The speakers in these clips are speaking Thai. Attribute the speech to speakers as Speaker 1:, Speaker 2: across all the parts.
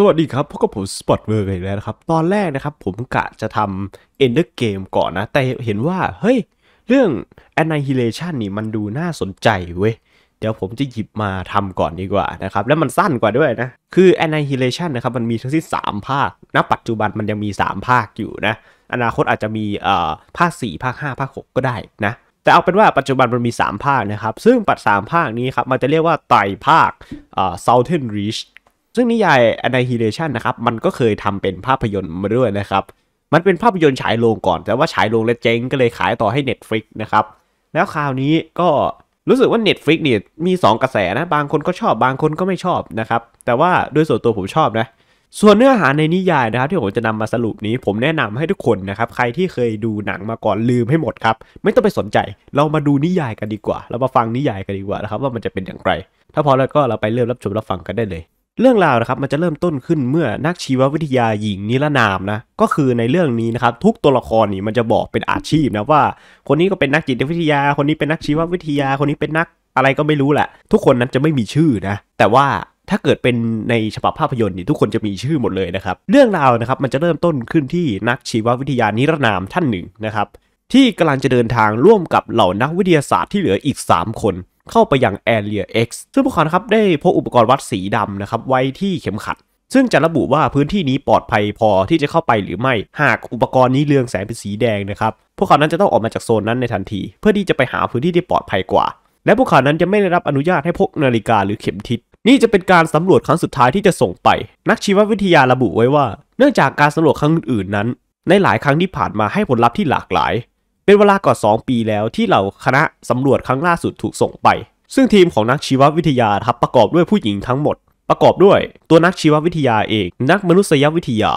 Speaker 1: สวัสดีครับ พวกกับผมสปอตเวอร์กันอีกแล้วนะครับ ตอนแรกนะครับผมกะจะทำเอนเดอร์เกมก่อนนะ แต่เห็นว่า เฮ้ย เรื่อง Annihilation นี่มันดูน่าสนใจเว้ย เดี๋ยวผมจะหยิบมาทำก่อนดีกว่านะครับ แล้วมันสั้นกว่าด้วยนะ คือ Annihilation นะครับมันมีทั้งสิ้น3ภาคณปัจจุบันมันยังมี 3 ภาคอยู่นะ อนาคตอาจจะมีเอ่อภาค 4 ภาค 5 ภาค 6 ก็ได้นะแต่เอาเป็นว่าปัจจุบันมันมี 3 ภาคนะครับซึ่งปัด 3 ภาคนี้ครับมันจะเรียกว่าไต่ภาคเอ่อ Southern Reach ซึ่งนิยาย Annihilation นะครับ มันก็เคยทำเป็นภาพยนตร์มาด้วยนะครับ มันเป็นภาพยนตร์ฉายโรงก่อน แต่ว่าฉายโรงแล้วเจ๊งก็เลยขายต่อให้ Netflix นะครับ แล้วคราวนี้ก็รู้สึกว่า Netflix เนี่ยมี2 กระแสนะ บางคนก็ชอบ บางคนก็ไม่ชอบนะครับ แต่ว่าด้วยส่วนตัวผมชอบนะ ส่วนเนื้อหาในนิยายนะครับ ที่ผมจะนำมาสรุปนี้ ผมแนะนำให้ทุกคนนะครับ ใครที่เคยดูหนังมาก่อนลืมให้หมดครับ ไม่ต้องไปสนใจ เรามาดูนิยายกันดีกว่า เรามาฟังนิยายกันดีกว่านะครับว่ามันจะเป็นอย่างไร ถ้าพอแล้วก็เราไปเริ่มรับชมรับฟังกันได้เลยเรื่องราวนะครับมันจะเริ่มต้นขึ้นเมื่อนักชีววิทยาหญิงนิรนามนะก็คือในเรื่องนี้นะครับทุกตัวละครนี่มันจะบอกเป็นอาชีพนะว่าคนนี้ก็เป็นนักจิตวิทยาคนนี้เป็นนักชีววิทยาคนนี้เป็นนักอะไรก็ไม่รู้แหละ ทุกคนนั้นจะไม่มีชื่อนะแต่ว่าถ้าเกิดเป็นในฉบับภาพยนตร์นี่ทุกคนจะมีชื่อหมดเลยนะครับ เรื่องราวนะครับมันจะเริ่มต้นขึ้นที่นักชีววิทยานิรนามท่านหนึ่งนะครับที่กำลังจะเดินทางร่วมกับเหล่านักวิทยาศาสตร์ที่เหลืออีก 3 คนเข้าไปยังแอเ r ีย X ซึ่งพวกเขาครับได้พบอุปกรณ์วัดสีดำนะครับไว้ที่เข็มขัด ซึ่งจะระบุว่าพื้นที่นี้ปลอดภัยพอที่จะเข้าไปหรือไม่หากอุปกรณ์นี้เรืองแสงเป็นสีแดงนะครับพวกเขานั้นจะต้องออกมาจากโซนนั้นในทันที เพื่อที่จะไปหาพื้นที่ที่ปลอดภัยกว่า และพวกเขานั้นจะไม่ได้รับอนุญาตให้พกนาฬิกาหรือเข็มทิศนี่จะเป็นการสำรวจครั้งสุดท้ายที่จะส่งไป นักชีววิทยาระบุไว้ว่าเนื่องจากการสำรวจครั้งอื่นนั้น ในหลายครั้งที่ผ่านมาให้ผลลัพธ์ที่หลากหลายเป็นเวลากว่า2ปีแล้วที่เหล่าคณะสำรวจครั้งล่าสุดถูกส่งไป ซึ่งทีมของนักชีววิทยาครับประกอบด้วยผู้หญิงทั้งหมด ประกอบด้วยตัวนักชีววิทยาเอง นักมนุษยวิทยา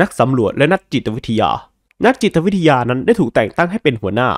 Speaker 1: นักสำรวจและนักจิตวิทยา นักจิตวิทยานั้นได้ถูกแต่งตั้งให้เป็นหัวหน้า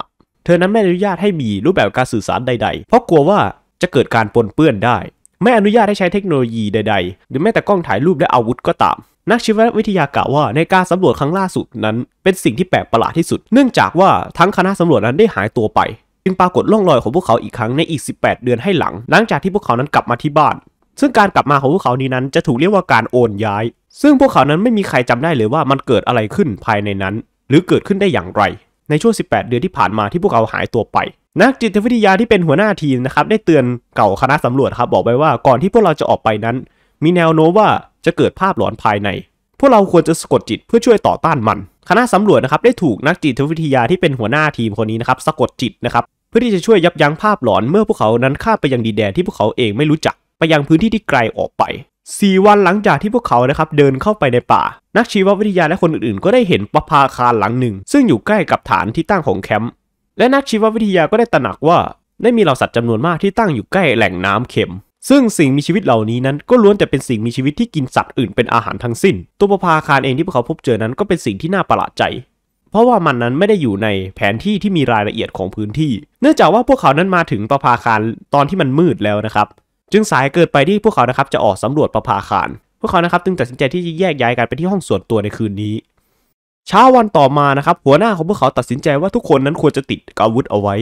Speaker 1: เธอนั้นไม่อนุญาตให้มีรูปแบบการสื่อสารใด ๆ เพราะกลัวว่าจะเกิดการปนเปื้อนได้ไม่อนุญาตให้ใช้เทคโนโลยีใด ๆ หรือแม้แต่กล้องถ่ายรูปและอาวุธก็ตามนักชีววิทยากล่าวว่าในการสำรวจครั้งล่าสุดนั้น เป็นสิ่งที่แปลกประหลาดที่สุด เนื่องจากว่าทั้งคณะสำรวจนั้นได้หายตัวไปจึงปรากฏร่องรอยของพวกเขาอีกครั้งในอีก 18 เดือนให้หลัง หลังจากที่พวกเขานั้นกลับมาที่บ้าน ซึ่งการกลับมาของพวกเขานี้นั้นจะถูกเรียกว่าการโอนย้าย ซึ่งพวกเขานั้นไม่มีใครจำได้เลยว่ามันเกิดอะไรขึ้นภายในนั้น หรือเกิดขึ้นได้อย่างไร ในช่วง 18 เดือนที่ผ่านมาที่พวกเขาหายตัวไป นักจิตวิทยาที่เป็นหัวหน้าทีมนะครับได้เตือนเก่าคณะสำรวจครับบอกไปว่าก่อนที่พวกเราจะออกไปนั้น มีแนวโน้มว่าจะเกิดภาพหลอนภายใน พวกเราควรจะสะกดจิตเพื่อช่วยต่อต้านมัน คณะสำรวจนะครับได้ถูกนักจิตวิทยาที่เป็นหัวหน้าทีมคนนี้นะครับสะกดจิตนะครับ เพื่อที่จะช่วยยับยั้งภาพหลอนเมื่อพวกเขานั้นข้าไปยังดินแดนที่พวกเขาเองไม่รู้จัก ไปยังพื้นที่ที่ไกลออกไป 4 วันหลังจากที่พวกเขานะครับเดินเข้าไปในป่า นักชีววิทยาและคนอื่น ๆ ก็ได้เห็นประภาคารหลังหนึ่ง ซึ่งอยู่ใกล้กับฐานที่ตั้งของแคมป์ และนักชีววิทยาก็ได้ตระหนักว่า ได้มีเหล่าสัตว์จำนวนมากที่ตั้งอยู่ใกล้แหล่งน้ำเค็มซึ่งสิ่งมีชีวิตเหล่านี้นั้นก็ล้วนแต่เป็นสิ่งมีชีวิตที่กินสัตว์อื่นเป็นอาหารทั้งสิ้นตัวประภาคารเองที่พวกเขาพบเจอนั้นก็เป็นสิ่งที่น่าประหลาดใจ เพราะว่ามันนั้นไม่ได้อยู่ในแผนที่ที่มีรายละเอียดของพื้นที่ เนื่องจากว่าพวกเขานั้นมาถึงประภาคารตอนที่มันมืดแล้วนะครับจึงสายเกิดไปที่พวกเขานะครับจะออกสำรวจประภาคารพวกเขานะครับจึงตัดสินใจที่จะแยกย้ายกันไปที่ห้องส่วนตัวในคืนนี้ เช้าวันต่อมานะครับหัวหน้าของพวกเขาตัดสินใจว่าทุกคนนั้นควรจะติดอาวุธเอาไว้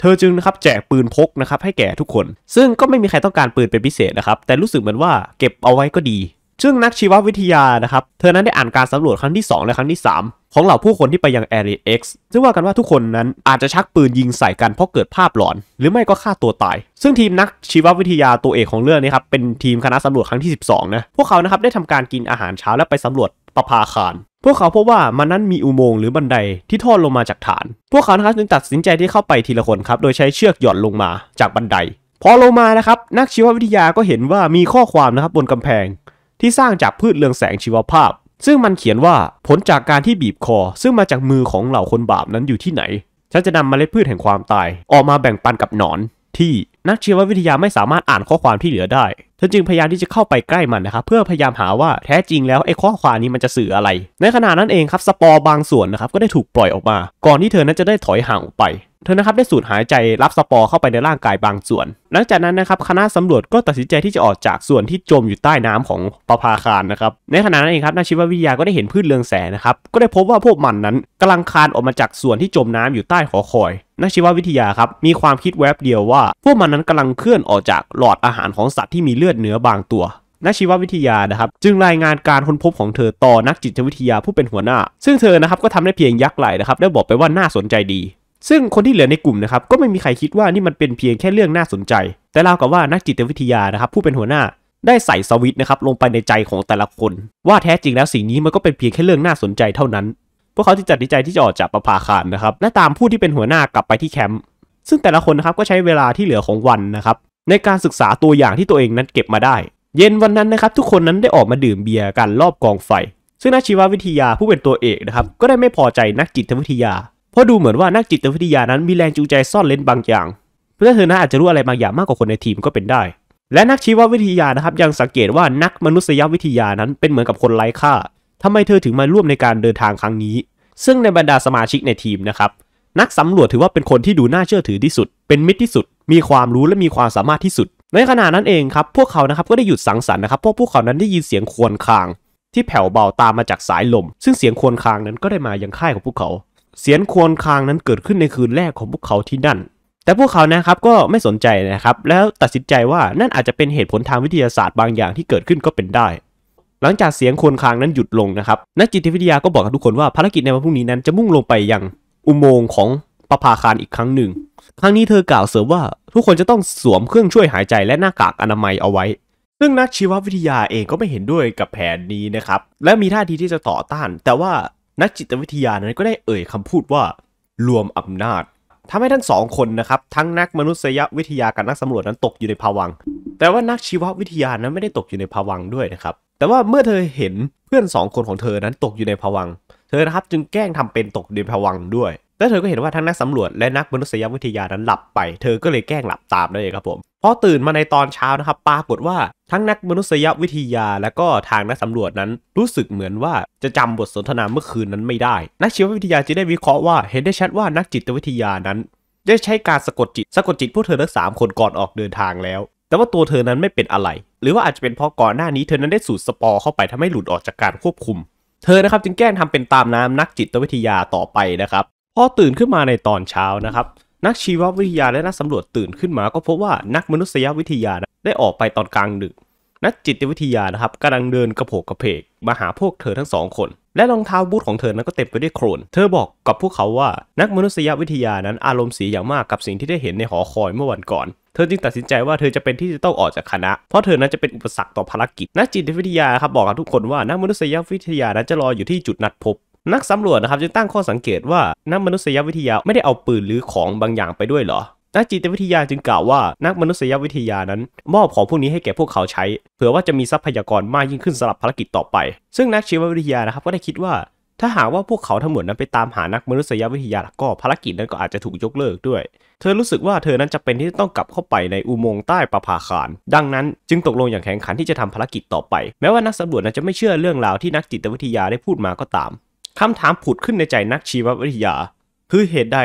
Speaker 1: เธอจึงนะครับแจกปืนพกนะครับให้แก่ทุกคน ซึ่งก็ไม่มีใครต้องการปืนเป็นพิเศษนะครับ แต่รู้สึกเหมือนว่าเก็บเอาไว้ก็ดี ซึ่งนักชีววิทยา นะครับ เธอนั้นได้อ่านการสำรวจครั้งที่ 2 และครั้งที่ 3 ของเหล่าผู้คนที่ไปยังอรีเอ็กซ์ึ่งว่ากันว่าทุกคนนั้นอาจจะชักปืนยิงใส่กันเพราะเกิดภาพหลอน หรือไม่ก็ฆ่าตัวตาย ซึ่งทีมนักชีววิทยาตัวเอกของเรื่องนี้ครับเป็นทีมคณะสำรวจครั้งที่ 12นะพวกเขานะครับได้ทำการกินอาหารเช้าและไปสำรวจประภาคารพวกเขาพบว่ามันนั้นมีอุโมงค์หรือบันไดที่ทอดลงมาจากฐาน พวกเขานะครับจึงตัดสินใจที่เข้าไปทีละคนครับ โดยใช้เชือกหย่อนลงมาจากบันไดพอลงมานะครับ นักชีววิทยาก็เห็นว่ามีข้อความนะครับบนกำแพง ที่สร้างจากพืชเรืองแสงชีวภาพ ซึ่งมันเขียนว่าผลจากการที่บีบคอ ซึ่งมาจากมือของเหล่าคนบาปนั้นอยู่ที่ไหนฉันจะนำมเมล็ดพืชแห่งความตาย ออกมาแบ่งปันกับหนอนที่นักชีววิทยาไม่สามารถอ่านข้อความ ที่เหลือได้ เธอจึงพยายามที่จะเข้าไปใกล้มันนะครับเพื่อพยายามหาว่าแท้จริง แล้วไอ้ข้อความนี้มันจะสื่ออะไร ในขณะนั้นเองครับสปอร์บางส่วนนะครับก็ได้ถูกปล่อยออกมา ก่อนที่เธอนั้นจะได้ถอยห่างออกไป เธอนะครับได้สูดหายใจรับสปอร์เข้าไปในร่างกายบางส่วน หลังจากนั้นนะครับคณะสำรวจก็ตัดสินใจที่จะออกจากส่วนที่จมอยู่ใต้น้ำของประภาคารนะครับ ในขณะนั้นเองครับนักชีววิทยาก็ได้เห็นพืชเรืองแสงนะครับก็ได้พบว่าพวกมันนั้น กำลังคานออกมาจากส่วนที่จมน้ำอยู่ใต้หอคอยนักชีววิทยาครับ มีความคิดแวบเดียวว่าพวกมันนั้นกำลังเคลื่อนออกจากหลอดอาหารของสัตว์ที่มีเลือดเนื้อบางตัวนักชีววิทยานะครับจึงรายงานการค้นพบของเธอต่อนักจิตวิทยาผู้เป็นหัวหน้า ซึ่งเธอนะครับก็ทำได้เพียงยักไหลนะครับได้บอกไปว่าน่าสนใจดี ซึ่งคนที่เหลือในกลุ่มนะครับก็ไม่มีใครคิดว่านี่มันเป็นเพียงแค่เรื่องน่าสนใจ แต่เล่ากับว่านักจิตวิทยานะครับผู้เป็นหัวหน้าได้ใส่สวิตนะครับลงไปในใจของแต่ละคน ว่าแท้จริงแล้วสิ่งนี้มันก็เป็นเพียงแค่เรื่องน่าสนใจเท่านั้นพวกเขาจึงตัดสินใจที่จะออกจากประภาคารนะครับ และตามผู้ที่เป็นหัวหน้ากลับไปที่แคมป์ ซึ่งแต่ละคนนะครับก็ใช้เวลาที่เหลือของวันนะครับในการศึกษาตัวอย่างที่ตัวเองนั้นเก็บมาได้ เย็นวันนั้นนะครับทุกคนนั้นได้ออกมาดื่มเบียร์กันรอบกองไฟ ซึ่งนักชีววิทยาผู้เป็นตัวเอกนะครับก็ได้ไม่พอใจนักจิตวิทยา เพราะดูเหมือนว่านักจิตวิทยานั้นมีแรงจูงใจซ่อนเล้นบางอย่าง เพื่อเธอนะอาจจะรู้อะไรบางอย่างมากกว่าคนในทีมก็เป็นได้ และนักชีววิทยานะครับ ยังสังเกตว่านักมนุษยวิทยานั้นเป็นเหมือนกับคนไร้ค่าทำไมเธอถึงมาร่วมในการเดินทางครั้งนี้ ซึ่งในบรรดาสมาชิกในทีมนะครับ นักสำรวจถือว่าเป็นคนที่ดูน่าเชื่อถือที่สุด เป็นมิตรที่สุด มีความรู้และมีความสามารถที่สุด ในขณะนั้นเองครับ พวกเขานะครับก็ได้หยุดสังสรรค์นะครับ เพราะพวกเขานั้นได้ยินเสียงควนคางที่แผ่วเบาตามมาจากสายลม ซึ่งเสียงควนคางนั้นก็ได้มายังค่ายของพวกเขา เสียงควนคางนั้นเกิดขึ้นในคืนแรกของพวกเขาที่นั่น แต่พวกเขานะครับก็ไม่สนใจนะครับ แล้วตัดสินใจว่านั่นอาจจะเป็นเหตุผลทางวิทยาศาสตร์บางอย่างที่เกิดขึ้นก็เป็นได้หลังจากเสียงคนคางนั้นหยุดลงนะครับ นักจิตวิทยาก็บอกกับทุกคนว่าภารกิจในวันพรุ่งนี้นั้นจะมุ่งลงไปยังอุโมงค์ของประภาคารอีกครั้งหนึ่ง ครั้งนี้เธอกล่าวเสริมว่าทุกคนจะต้องสวมเครื่องช่วยหายใจและหน้ากากอนามัยเอาไว้ซึ่งนักชีววิทยาเองก็ไม่เห็นด้วยกับแผนนี้นะครับ และมีท่าทีที่จะต่อต้าน แต่ว่านักจิตวิทยานั้นก็ได้เอ่ยคำพูดว่า รวมอำนาจทำให้ทั้งสองคนนะครับทั้งนักมนุษยวิทยากับนักสำรวจนั้นตกอยู่ในภวังแต่ว่านักชีววิทยานั้นไม่ได้ตกอยู่ในภวังด้วยนะครับ แต่ว่าเมื่อเธอเห็นเพื่อนสองคนของเธอนั้นตกอยู่ในภวังเธอนะครับจึงแกล้งทำเป็นตกในภวังด้วยแล้วเธอก็เห็นว่าทั้งนักสำรวจและนักมนุษยวิทยานั้นหลับไป เธอก็เลยแกล้งหลับตามนั่นเองครับผมพอตื่นมาในตอนเช้านะครับปรากฏว่าทั้งนักมนุษยวิทยาและก็ทางนักสำรวจนั้นรู้สึกเหมือนว่าจะจำบทสนทนาเมื่อคืนนั้นไม่ได้ นักชีววิทยาจึงได้วิเคราะห์ว่าเห็นได้ชัดว่านักจิตวิทยานั้นได้ใช้การสะกดจิตสะกดจิตพวกเธอทั้งสามคนก่อนออกเดินทางแล้ว แต่ว่าตัวเธอนั้นไม่เป็นอะไร หรือว่าอาจจะเป็นเพราะก่อนหน้านี้เธอนั้นได้สูดสปอร์เข้าไปทำให้หลุดออกจากการควบคุม เธอนะครับจึงแกล้งทำเป็นตามน้ำนักจิตวิทยาต่อไปนะครับพอตื่นขึ้นมาในตอนเช้านะครับนักชีววิทยาและนักสำรวจตื่นขึ้นมาก็พบว่านักมนุษยวิทยาได้ออกไปตอนกลางดึกนักจิตวิทยานะครับกำลังเดินกระโผกกระเพกมาหาพวกเธอทั้งสองคน และรองเท้าบูทของเธอนั้นก็เต็มไปด้วยโครนเธอบอกกับพวกเขาว่านักมนุษยวิทยานั้นอารมณ์เสียอย่างมากกับสิ่งที่ได้เห็นในหอคอยเมื่อวันก่อน เธอจึงตัดสินใจว่าเธอจะเป็นที่จะต้องออกจากคณะเพราะเธอนั้นจะเป็นอุปสรรคต่อภารกิจ นักจิตวิทยาครับบอกกับทุกคนว่า นักมนุษยวิทยานั้นจะรออยู่ที่จุดนัดพบนักสำรวจนะครับจึงตั้งข้อสังเกตว่านักมนุษยวิทยาไม่ได้เอาปืนหรือของบางอย่างไปด้วยหรอ นักจิตวิทยาจึงกล่าวว่านักมนุษยวิทยานั้นมอบของพวกนี้ให้แก่พวกเขาใช้ เผื่อว่าจะมีทรัพยากรมากยิ่งขึ้นสำหรับภารกิจต่อไป ซึ่งนักชีววิทยานะครับก็ได้คิดว่า ถ้าหากว่าพวกเขาทั้งหมดนั้นไปตามหานักมนุษยวิทยาก็ภารกิจนั้นก็อาจจะถูกยกเลิกด้วย เธอรู้สึกว่าเธอนั้นจะเป็นที่ต้องกลับเข้าไปในอุโมงค์ใต้ประภาคารดังนั้นจึงตกลงอย่างแข็งขันที่จะทำภารกิจต่อไป แม้ว่านักสำรวจนั้นจะไม่เชื่อเรื่องราวที่นักจิตวิทยาได้พูดมาก็ตามคำถามผุดขึ้นในใจนักชีววิทยาคือเหตุใด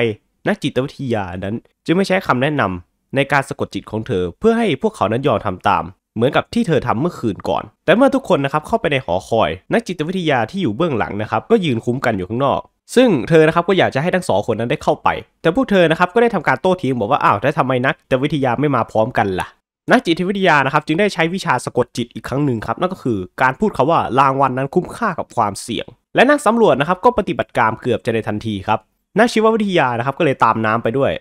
Speaker 1: นักจิตวิทยานั้นจึงไม่ใช้คำแนะนำในการสะกดจิตของเธอเพื่อให้พวกเขานั้นยอมทำตาม เหมือนกับที่เธอทำเมื่อคืนก่อน แต่เมื่อทุกคนนะครับเข้าไปในหอคอย นักจิตวิทยาที่อยู่เบื้องหลังนะครับก็ยืนคุ้มกันอยู่ข้างนอก ซึ่งเธอนะครับก็อยากจะให้ทั้งสองคนนั้นได้เข้าไป แต่พวกเธอนะครับก็ได้ทำการโต้เถียงบอกว่าอ้าวแล้วทำไมนักจิตวิทยาไม่มาพร้อมกันล่ะนักจิตวิทยานะครับจึงได้ใช้วิชาสะกดจิตอีกครั้งหนึ่งครับนั่นก็คือการพูดคาว่ารางวัลนนั้นคุ้มค่ากับความเสี่ยง และนักสำรวจนะครับก็ปฏิบัติการเกือบจะในทันทีครับนักชีววิทยานะครับก็เลยตามน้ำไปด้วย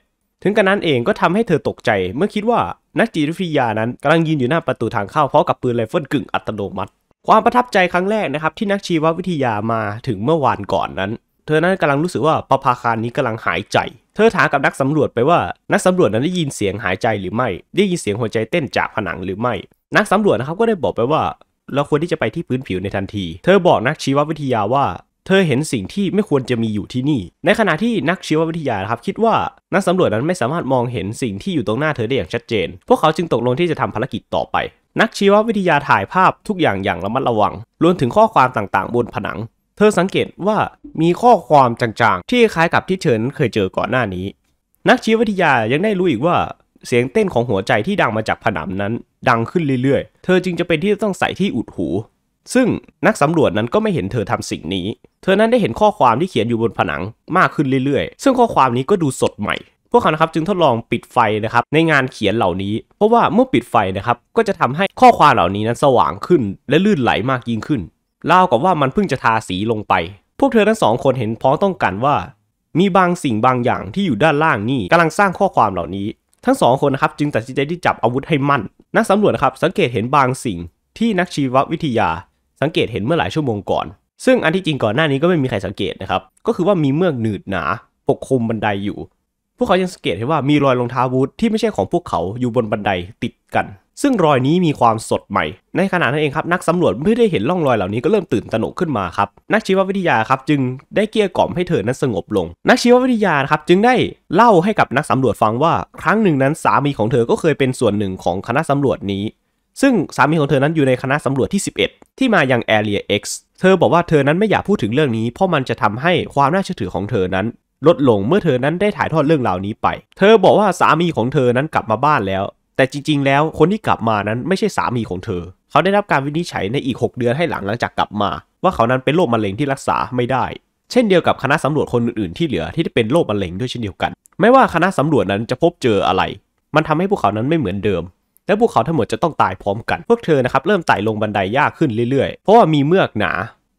Speaker 1: ถึงกระนั้นเองก็ทำให้เธอตกใจ เมื่อคิดว่านักจิตวิทยานั้นกำลังยืนอยู่หน้าประตูทางเข้าพร้อมกับปืนไรเฟิลกึ่งอัตโนมัติ ความประทับใจครั้งแรกนะครับที่นักชีววิทยามาถึงเมื่อวานก่อนนั้นเธอนั้นกำลังรู้สึกว่าปภาคารนี้กำลังหายใจ เธอถามกับนักสำรวจไปว่า นักสำรวจนั้นได้ยินเสียงหายใจหรือไม่ได้ยินเสียงหัวใจเต้นจากผนังหรือไม่ นักสำรวจนะครับก็ได้บอกไปว่าเราควรที่จะไปที่พื้นผิวในทันที เธอบอกนักชีววิทยาว่า เธอเห็นสิ่งที่ไม่ควรจะมีอยู่ที่นี่ ในขณะที่นักชีววิทยาครับ คิดว่านักสำรวจนั้นไม่สามารถมองเห็นสิ่งที่อยู่ตรงหน้าเธอได้อย่างชัดเจน พวกเขาจึงตกลงที่จะทำภารกิจต่อไป นักชีววิทยาถ่ายภาพทุกอย่างอย่างระมัดระวังรวมถึงข้อความต่างๆบนผนังเธอสังเกตว่ามีข้อความจางๆ ที่คล้ายกับที่เฉินเคยเจอก่อนหน้านี้ นักชีววิทยายังได้รู้อีกว่าเสียงเต้นของหัวใจที่ดังมาจากผนังนั้น ดังขึ้นเรื่อยๆ เธอจึงจะเป็นที่ต้องใส่ที่อุดหู ซึ่งนักสำรวจนั้นก็ไม่เห็นเธอทำสิ่งนี้ เธอนั้นได้เห็นข้อความที่เขียนอยู่บนผนังมากขึ้นเรื่อยๆ ซึ่งข้อความนี้ก็ดูสดใหม่พวกเขานะครับจึงทดลองปิดไฟนะครับในงานเขียนเหล่านี้ เพราะว่าเมื่อปิดไฟนะครับก็จะทำให้ข้อความเหล่านี้นั้นสว่างขึ้นและลื่นไหลมากยิ่งขึ้นเล่ากับว่ามันเพิ่งจะทาสีลงไป พวกเธอทั้งสองคนเห็นพ้องต้องกันว่า มีบางสิ่งบางอย่างที่อยู่ด้านล่างนี่กำลังสร้างข้อความเหล่านี้ทั้งสองคนนะครับจึงตัดสินใจที่จับอาวุธให้มั่นนักสำรวจนะครับสังเกตเห็นบางสิ่งที่นักชีววิทยา สังเกตเห็นเมื่อหลายชั่วโมงก่อน ซึ่งอันที่จริงก่อนหน้านี้ก็ไม่มีใครสังเกตนะครับก็คือว่ามีเมือกหนืดหนา ปกคลุมบันไดอยู่ พวกเขายังสังเกตเห็นว่ามีรอยรองเท้าบูทที่ไม่ใช่ของพวกเขาอยู่บนบันไดติดกันซึ่งรอยนี้มีความสดใหม่ ในขณะนั้นเองครับ นักสำรวจเมื่อได้เห็นร่องรอยเหล่านี้ก็เริ่มตื่นตระหนกขึ้นมาครับนักชีววิทยาครับจึงได้เกลี้ยกล่อมให้เธอนั้นสงบลง นักชีววิทยาครับ จึงได้เล่าให้กับนักสำรวจฟังว่า ครั้งหนึ่งนั้น สามีของเธอก็เคยเป็นส่วนหนึ่งของคณะสำรวจนี้ ซึ่งสามีของเธอนั้นอยู่ในคณะสำรวจที่ 11 ที่มายัง a r e ย X เธอบอกว่าเธอนั้นไม่อยากพูดถึงเรื่องนี้ เพราะมันจะทำให้ความน่าเชื่อถือของเธอนั้น ลดลงเมื่อเธอนั้นได้ถ่ายทอดเรื่องราวนี้ไป เธอบอกว่าสามีของเธอนั้นกลับมาบ้านแล้วแต่จริง ๆ แล้วคนที่กลับมานั้นไม่ใช่สามีของเธอ เขาได้รับการวินิจฉัยในอีก 6 เดือนให้หลังหลังจากกลับมา ว่าเขานั้นเป็นโรคมะเร็งที่รักษาไม่ได้ เช่นเดียวกับคณะสำรวจคนอื่นๆ ที่เหลือที่เป็นโรคมะเร็งด้วยเช่นเดียวกัน ไม่ว่าคณะสำรวจนั้นจะพบเจออะไร มันทำให้พวกเขานั้นไม่เหมือนเดิม และพวกเขาทั้งหมดจะต้องตายพร้อมกัน พวกเธอนะครับเริ่มไต่ลงบันไดยากขึ้นเรื่อยๆ เพราะว่ามีเมือกหนา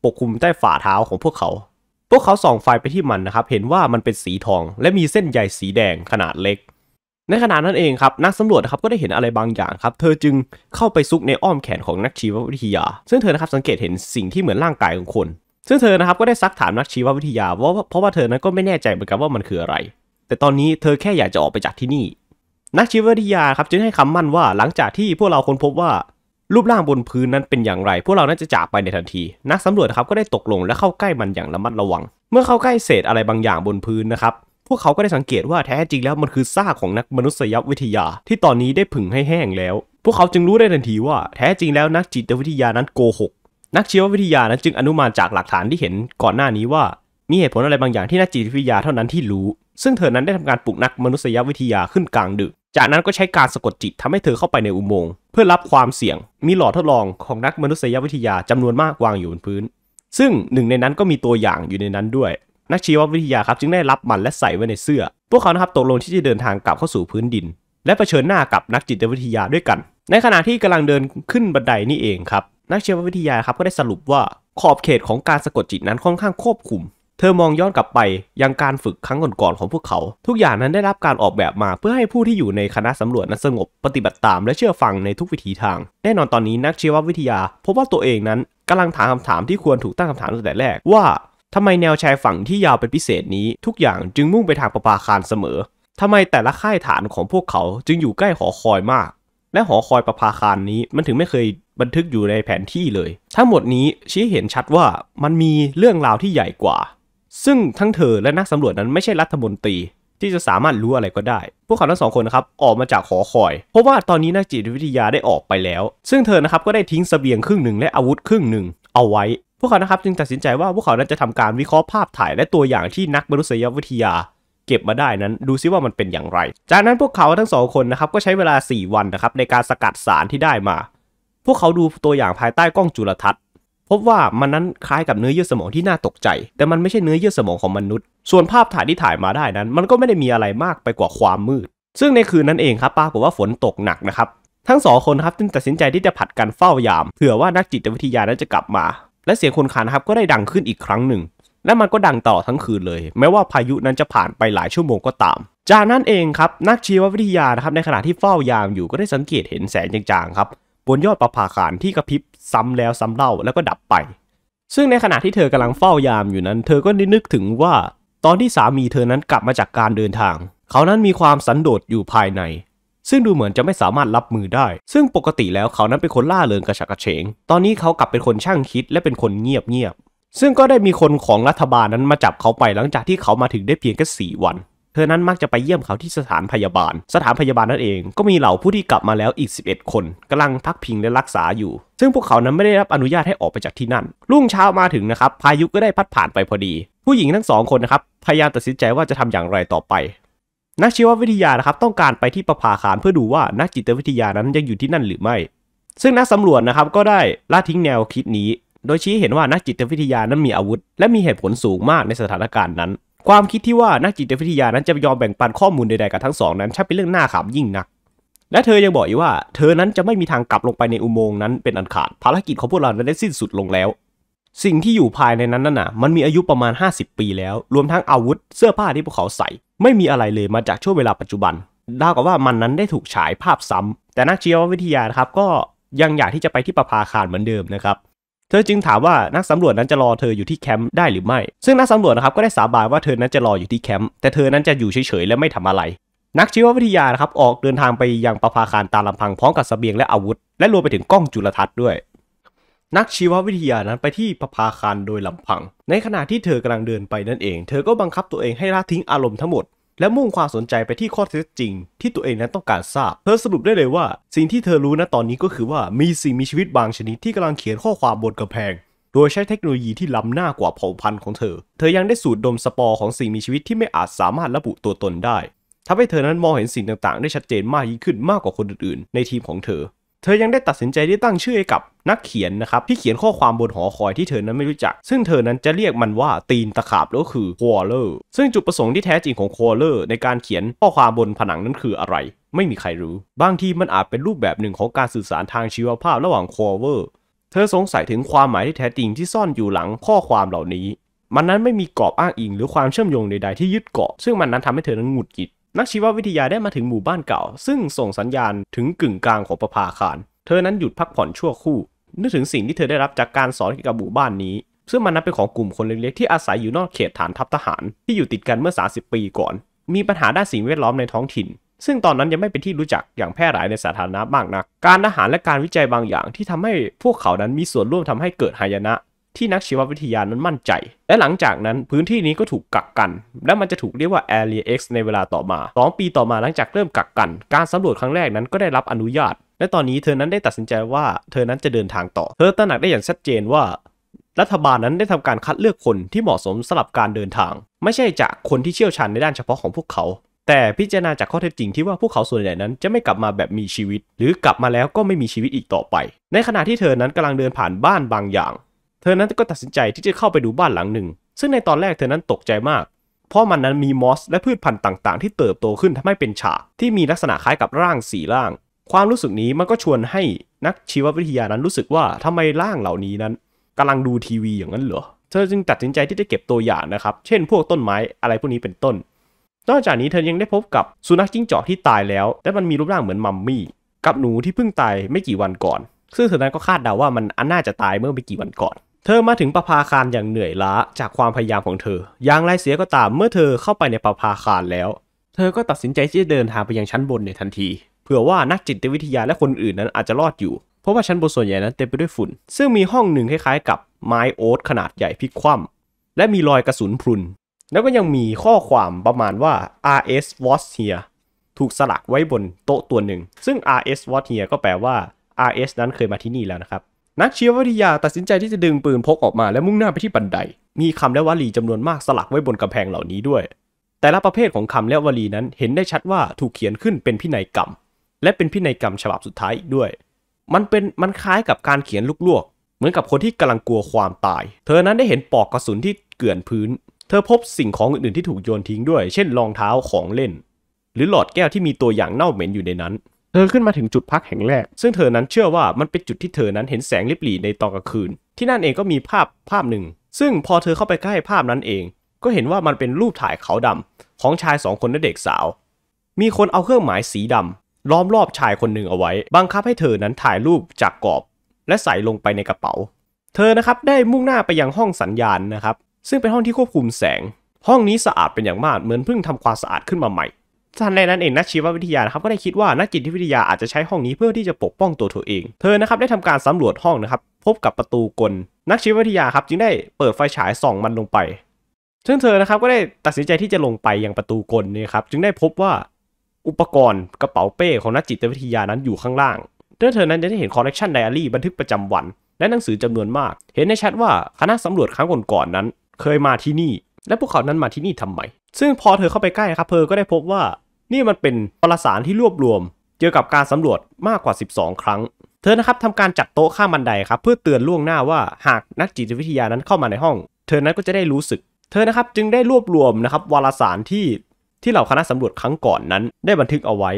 Speaker 1: ปกคลุมใต้ฝ่าเท้าของพวกเขา พวกเขาส่องไฟไปที่มันนะครับ เห็นว่ามันเป็นสีทองและมีเส้นใยสีแดงขนาดเล็กในขณะนั้นเองครับ นักสำรวจครับก็ได้เห็นอะไรบางอย่างครับ เธอจึงเข้าไปซุกในอ้อมแขนของนักชีววิทยา ซึ่งเธอนะครับสังเกตเห็นสิ่งที่เหมือนร่างกายของคน ซึ่งเธอนะครับ ก็ได้ซักถามนักชีววิทยาว่าเพราะว่าเธอนั้นก็ไม่แน่ใจเหมือนกันว่ามันคืออะไร แต่ตอนนี้เธอแค่อยากจะออกไปจากที่นี่ นักชีววิทยาครับ จึงให้คำมั่นว่าหลังจากที่พวกเราค้นพบว่ารูปร่างบนพื้นนั้นเป็นอย่างไรพวกเราน่าจะจากไปในทันที นักสำรวจครับก็ได้ตกลง และเข้าใกล้มันอย่างระมัดระวัง เมื่อเข้าใกล้เศษอะไรบางอย่างบนพื้นนะครับพวกเขาก็ได้สังเกตว่าแท้จริงแล้วมันคือซากของนักมนุษยวิทยาที่ตอนนี้ได้ผึ่งให้แห้งแล้ว พวกเขาจึงรู้ได้ทันทีว่าแท้จริงแล้วนักจิตวิทยานั้นโกหกนักชีววิทยานั้นจึงอนุมานจากหลักฐานที่เห็น ก่อนหน้านี้ว่ามีเหตุผลอะไรบางอย่างที่นักจิตวิทยาเท่านั้นที่รู้ ซึ่งเธอนั้นได้ทำการปลุกนักมนุษยวิทยาขึ้นกลางดึกจากนั้นก็ใช้การสะกดจิตทำให้เธอเข้าไปในอุโมงค์เพื่อรับความเสี่ยงมีหลอดทดลองของนักมนุษยวิทยาจำนวนมากวางอยู่บนพื้น ซึ่งหนึ่งในนั้นก็มีตัวอย่างอยู่ในนั้นด้วยนักชีววิทยาครับ จึงได้รับมันและใส่ไว้ในเสื้อ พวกเขานะครับตกลงที่จะเดินทางกลับเข้าสู่พื้นดิน และเผชิญหน้ากับนักจิตวิทยาด้วยกัน ในขณะที่กำลังเดินขึ้นบันไดนี่เองครับ นักชีววิทยาครับก็ได้สรุปว่า ขอบเขตของการสะกดจิตนั้นค่อนข้างควบคุม เธอมองย้อนกลับไปยังการฝึกครั้งก่อนๆของพวกเขา ทุกอย่างนั้นได้รับการออกแบบมาเพื่อให้ผู้ที่อยู่ในคณะสำรวจนั้นสงบ ปฏิบัติตามและเชื่อฟังในทุกวิธีทางแน่นอนตอนนี้นักชีววิทยาพบว่าตัวเองนั้นกำลังถามคำถามที่ควรถูกตั้งคำถามตั้งแต่แรกว่าทำไมแนวชายฝั่งที่ยาวเป็นพิเศษนี้ ทุกอย่างจึงมุ่งไปทางประปาคารเสมอทำไมแต่ละค่ายฐานของพวกเขาจึงอยู่ใกล้หอคอยมาก และหอคอยประภาคารนี้มันถึงไม่เคยบันทึกอยู่ในแผนที่เลย ทั้งหมดนี้ชี้เห็นชัดว่ามันมีเรื่องราวที่ใหญ่กว่า ซึ่งทั้งเธอและนักสำรวจนั้นไม่ใช่รัฐมนตรีที่จะสามารถรู้อะไรก็ได้ พวกเขาทั้งสองคนนะครับออกมาจากหอคอย เพราะว่าตอนนี้นักจิตวิทยาได้ออกไปแล้ว ซึ่งเธอนะครับก็ได้ทิ้งสเสบียงครึ่งหนึ่งและอาวุธครึ่งหนึ่งเอาไว้พวกเขานะครับจึงตัดสินใจว่าพวกเขานั้นจะทำการวิเคราะห์ภาพถ่ายและตัวอย่างที่นักมนุษยวิทยา เก็บมาได้นั้น ดูซิว่ามันเป็นอย่างไร จากนั้นพวกเขาทั้งสองคนนะครับก็ใช้เวลา 4 วันนะครับในการสกัดสารที่ได้มา พวกเขาดูตัวอย่างภายใต้กล้องจุลทรรศน์ พบว่ามันนั้นคล้ายกับเนื้อเยื่อสมองที่น่าตกใจ แต่มันไม่ใช่เนื้อเยื่อสมองของมนุษย์ ส่วนภาพถ่ายที่ถ่ายมาได้นั้น มันก็ไม่ได้มีอะไรมากไปกว่าความมืด ซึ่งในคืนนั้นเองครับปรากฏว่าฝนตกหนักนะครับทั้งสองคนครับจึงตัดสินใจที่จะผัดกันเฝ้ายามเผื่อว่านักจิตวิทยานั้นจะกลับมาและเสียงคนขานครับก็ได้ดังขึ้นอีกครั้งหนึ่ง และมันก็ดังต่อทั้งคืนเลย แม้ว่าพายุนั้นจะผ่านไปหลายชั่วโมงก็ตาม จากนั้นเองครับนักชีววิทยานะครับในขณะที่เฝ้ายามอยู่ก็ได้สังเกตเห็นแสงจางๆครับบนยอดประภาคารที่กระพริบซ้ำแล้วซ้าเล่าแล้วก็ดับไป ซึ่งในขณะที่เธอกำลังเฝ้ายามอยู่นั้น เธอก็ได้นึกถึงว่า ตอนที่สามีเธอนั้นกลับมาจากการเดินทาง เขานั้นมีความสันโดษอยู่ภายในซึ่งดูเหมือนจะไม่สามารถรับมือได้ ซึ่งปกติแล้วเขานั้นเป็นคนล่าเริงกระฉับกระเฉง ตอนนี้เขากลับเป็นคนช่างคิดและเป็นคนเงียบเงียบ ซึ่งก็ได้มีคนของรัฐบาลนั้นมาจับเขาไปหลังจากที่เขามาถึงได้เพียงแค่สี่วัน เธอนั้นมักจะไปเยี่ยมเขาที่สถานพยาบาล สถานพยาบาลนั่นเองก็มีเหล่าผู้ที่กลับมาแล้วอีก 11 คน กำลังพักพิงและรักษาอยู่ ซึ่งพวกเขานั้นไม่ได้รับอนุญาตให้ออกไปจากที่นั่น รุ่งเช้ามาถึงนะครับ พายุก็ได้พัดผ่านไปพอดี ผู้หญิงทั้งสองคนนะครับพยายามตัดสินใจว่าจะทำอย่างไรต่อไปนักชีววิทยานะครับต้องการไปที่ประภาคารเพื่อดูว่านักจิตวิทยานั้นยังอยู่ที่นั่นหรือไม่ ซึ่งนักสำรวจนะครับก็ได้ล่าทิ้งแนวคิดนี้ โดยชี้เห็นว่านักจิตวิทยานั้นมีอาวุธ และมีเหตุผลสูงมากในสถานการณ์นั้น ความคิดที่ว่านักจิตวิทยานั้นจะยอมแบ่งปันข้อมูลใดๆ กับทั้งสอง นั้นช่างเป็นเรื่องน่าขำยิ่งนักและเธอยังบอกอีกว่า เธอนั้นจะไม่มีทางกลับลงไปในอุโมงค์นั้นเป็นอันขาดภารกิจของพวกเรานั้นได้สิ้นสุดลงแล้วสิ่งที่อยู่ภายในนั้นน่ะ มันมีอายุประมาณ 50 ปี แล้ว รวมทั้งอาวุธเสื้อผ้าที่พวกเขาใส่ ไม่มีอะไรเลยมาจากช่วงเวลาปัจจุบันดาวกับว่ามันนั้นได้ถูกฉายภาพซ้ำ แต่นักชีววิทยานะครับก็ยังอยากที่จะไปที่ประภาคารเหมือนเดิมนะครับ เธอจึงถามว่านักสำรวจนั้นจะรอเธออยู่ที่แคมป์ได้หรือไม่ ซึ่งนักสำรวจนะครับก็ได้สาบานว่าเธอนั้นจะรออยู่ที่แคมป์ แต่เธอนั้นจะอยู่เฉยๆและไม่ทำอะไร นักชีววิทยานะครับออกเดินทางไปยังประภาคารตามลำพังพร้อมกับสเสบียงและอาวุธและรวมไปถึงกล้องจุลทรรศน์ด้วยนักชีววิทยานั้นไปที่ประภาคารโดยลำพัง ในขณะที่เธอกำลังเดินไปนั่นเอง เธอก็บังคับตัวเองให้ละทิ้งอารมณ์ทั้งหมด และมุ่งความสนใจไปที่ข้อเท็จจริง ที่ตัวเองนั้นต้องการทราบ เธอสรุปได้เลยว่า สิ่งที่เธอรู้นะตอนนี้ก็คือว่ามีสิ่งมีชีวิตบางชนิดที่กำลังเขียนข้อความบนกระแพง โดยใช้เทคโนโลยีที่ล้ำหน้ากว่าเผ่าพันธุ์ของเธอ เธอยังได้สูดดมสปอร์ของสิ่งมีชีวิตที่ไม่อาจสามารถระบุตัวตนได้ทำให้เธอนั้นมองเห็นสิ่งต่างๆ ได้ชัดเจนมากยิ่งขึ้นมากกว่าคนอื่น ๆ ในทีมของเธอเธอยังได้ตัดสินใจที่ตั้งชื่อให้กับนักเขียนนะครับที่เขียนข้อความบนหอคอยที่เธอนั้นไม่รู้จัก ซึ่งเธอนั้นจะเรียกมันว่าตีนตะขาบก็คือควอเลอร์ซึ่งจุดประสงค์ที่แท้จริงของควอเลอร์ในการเขียนข้อความบนผนังนั้นคืออะไร ไม่มีใครรู้บางทีมันอาจเป็นรูปแบบหนึ่งของการสื่อสารทางชีวภาพระหว่างควอเวอร์เธอสงสัยถึงความหมายที่แท้จริงที่ซ่อนอยู่หลังข้อความเหล่านี้ มันนั้นไม่มีกรอบอ้างอิง หรือความเชื่อมโยงใดๆที่ยึดเกาะ ซึ่งมันนั้นทำให้เธอนั้นหงุดหงิดนักชีววิทยาได้มาถึงหมู่บ้านเก่า ซึ่งส่งสัญญาณถึงกึ่งกลางของประภาคาร เธอนั้นหยุดพักผ่อนชั่วครู่ นึกถึงสิ่งที่เธอได้รับจากการสอนเกี่ยวกับหมู่บ้านนี้ ซึ่งมันนับเป็นของกลุ่มคนเล็กๆที่อาศัยอยู่นอกเขตฐานทัพทหาร ที่อยู่ติดกันเมื่อ 30 ปีก่อน มีปัญหาด้านสิ่งแวดล้อมในท้องถิ่น ซึ่งตอนนั้นยังไม่เป็นที่รู้จักอย่างแพร่หลายในสาธารณะมากนัก การทหารและการวิจัยบางอย่าง ที่ทำให้พวกเขานั้นมีส่วนร่วมทำให้เกิดหายนะที่นักชีววิทยานั้นมั่นใจ และหลังจากนั้นพื้นที่นี้ก็ถูกกักกัน และมันจะถูกเรียกว่า Area X ในเวลาต่อมา 2 ปีต่อมาหลังจากเริ่มกักกัน การสำรวจครั้งแรกนั้นก็ได้รับอนุญาต และตอนนี้เธอนั้นได้ตัดสินใจว่า เธอนั้นจะเดินทางต่อ เธอตระหนักได้อย่างชัดเจนว่า รัฐบาลนั้นได้ทำการคัดเลือกคนที่เหมาะสมสำหรับการเดินทาง ไม่ใช่จากคนที่เชี่ยวชาญในด้านเฉพาะของพวกเขา แต่พิจารณาจากข้อเท็จจริงที่ว่าพวกเขาส่วนใหญ่นั้นจะไม่กลับมาแบบมีชีวิต หรือกลับมาแล้วก็ไม่มีชีวิตอีกต่อไป ในขณะที่เธอนั้นกำลังเดินผ่านบ้านบางอย่างเธอนั้นก็ตัดสินใจที่จะเข้าไปดูบ้านหลังหนึ่ง ซึ่งในตอนแรกเธอนั้นตกใจมาก เพราะมันนั้นมีมอสและพืชพันธุ์ต่างๆ ที่เติบโตขึ้นทำให้เป็นฉาก ที่มีลักษณะคล้ายกับร่างสี่ร่าง ความรู้สึกนี้มันก็ชวนให้นักชีววิทยานั้นรู้สึกว่าทำไมร่างเหล่านี้นั้น กำลังดูทีวีอย่างนั้นเหรอ เธอจึงตัดสินใจที่จะเก็บตัวอย่างนะครับ เช่นพวกต้นไม้อะไรพวกนี้เป็นต้น นอกจากนี้เธอยังได้พบกับสุนัขจิ้งจอกที่ตายแล้วและมันมีรูปร่างเหมือนมัมมี่กับหนูที่เพิ่งตายไม่กี่วันก่อน ซึ่งเธอนั้นก็คาดเดาว่ามันอันน่าจะตายเมื่อไม่กี่วันก่อนเธอมาถึงประภาคารอย่างเหนื่อยล้าจากความพยายามของเธออย่างไรเสียก็ตามเมื่อเธอเข้าไปในประภาคารแล้ว เธอก็ตัดสินใจที่จะเดินทางไปยังชั้นบนในทันทีเผื่อว่านักจิตวิทยาและคนอื่นนั้นอาจจะรอดอยู่เพราะว่าชั้นบนส่วนใหญ่นั้นเต็มไปด้วยฝุ่น ซึ่งมีห้องหนึ่งคล้าย ๆ กับไม้โอ๊ตขนาดใหญ่พลิกคว่ำและมีรอยกระสุนพรุนแล้วก็ยังมีข้อความประมาณว่า RS was here ถูกสลักไว้บนโต๊ะตัวหนึ่ง ซึ่ง RS was here ก็แปลว่า RS นั้นเคยมาที่นี่แล้วนะครับนักชีววิทยาตัดสินใจที่จะดึงปืนพกออกมาและมุ่งหน้าไปที่บันได มีคำและวลีจำนวนมาก สลักไว้บนกำแพงเหล่านี้ด้วย แต่ละประเภทของคำและวลีนั้นเห็นได้ชัดว่าถูกเขียนขึ้นเป็นพินัยกรรม และเป็นพินัยกรรมฉบับสุดท้ายอีกด้วย มันเป็นมันคล้ายกับการเขียนลูกลเหมือนกับคนที่กำลังกลัวความตาย เธอนั้นได้เห็นปอกกระสุนที่เกลื่อนพื้น เธอพบสิ่งของอื่น ๆ ที่ถูกโยนทิ้งด้วย เช่นรองเท้าของเล่น หรือหลอดแก้วที่มีตัวอย่างเน่าเหม็นอยู่ในนั้นเธอขึ้นมาถึงจุดพักแห่งแรก ซึ่งเธอนั้นเชื่อว่ามันเป็นจุดที่เธอนั้นเห็นแสงลิบหลีในตอนกลางคืน ที่นั่นเองก็มีภาพภาพหนึ่ง ซึ่งพอเธอเข้าไปใกล้ภาพนั้นเอง ก็เห็นว่ามันเป็นรูปถ่ายขาวดำของชายสองคนและเด็กสาว มีคนเอาเครื่องหมายสีดำล้อมรอบชายคนหนึ่งเอาไว้ บังคับให้เธอนั้นถ่ายรูปจากกรอบ และใส่ลงไปในกระเป๋า เธอนะครับได้มุ่งหน้าไปยังห้องสัญญาณนะครับ ซึ่งเป็นห้องที่ควบคุมแสง ห้องนี้สะอาดเป็นอย่างมาก เหมือนเพิ่งทำความสะอาดขึ้นมาใหม่ซันในนั้นเองนักชีววิทยานะครับก็ได้คิดว่านักจิตวิทยาอาจจะใช้ห้องนี้เพื่อที่จะปกป้องตัวเธอเอง เธอนะครับได้ทำการสำรวจห้องนะครับพบกับประตูกลนักชีววิทยาครับจึงได้เปิดไฟฉายส่องมันลงไปซึ่งเธอนะครับก็ได้ตัดสินใจที่จะลงไปยังประตูกลนี่ครับจึงได้พบว่า อุปกรณ์กระเป๋าเป้ของนักจิตวิทยานั้นอยู่ข้างล่างด้วยเธอนั้นจะได้เห็นคอลเลกชันไดอารี่บันทึกประจำวัน และหนังสือจำนวนมาก เห็นได้ชัดว่า คณะสำรวจครั้งก่อนๆนั้น เคยมาที่นี่ และพวกเขานั้นมาที่นี่ทำไม ซึ่งพอเธอเข้าไปใกล้ครับเธอก็ได้พบว่านี่มันเป็นวารสารที่รวบรวมเจอกับการสำรวจมากกว่า 12 ครั้ง เธอนะครับทำการจัดโต๊ะข้ามบันไดครับ เพื่อเตือนล่วงหน้าว่าหากนักจิตวิทยานั้นเข้ามาในห้องเธอนั้นก็จะได้รู้สึก เธอนะครับจึงได้รวบรวมนะครับวารสารที่ ที่เหล่าคณะสำรวจครั้งก่อนนั้นได้บันทึกเอาไว้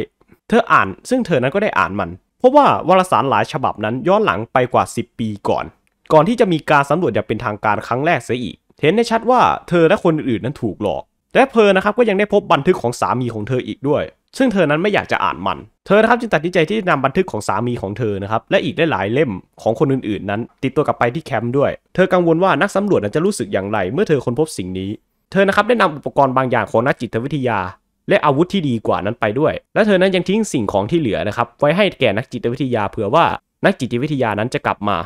Speaker 1: เธออ่าน ซึ่งเธอนั้นก็ได้อ่านมันเพราะว่าวารสารหลายฉบับนั้นย้อนหลังไปกว่า 10 ปีก่อน ก่อนที่จะมีการสำรวจอย่างเป็นทางการครั้งแรกเสียอีก เห็นได้ชัดว่า เธอและคนอื่นนั้นถูกหลอกและเธอนะครับก็ยังได้พบบันทึกของสามีของเธออีกด้วย ซึ่งเธอนั้นไม่อยากจะอ่านมัน เธอนะครับจึงตัดสินใจที่จะนำบันทึกของสามีของเธอนะครับและอีกได้หลายเล่มของคนอื่น ๆ นั้น ติดตัวกลับไปที่แคมป์ด้วย เธอกังวลว่านักสำรวจนั้นจะรู้สึกอย่างไร เมื่อเธอค้นพบสิ่งนี้ เธอนะครับได้นำอุปกรณ์บางอย่างของนักจิตวิทยา และอาวุธที่ดีกว่านั้นไปด้วย และเธอนั้นยังทิ้งสิ่งของที่เหลือนะครับไว้ให้แก่นักจิตวิทยาเผื่อว่านักจิตวิทยานั้นจะกลับมา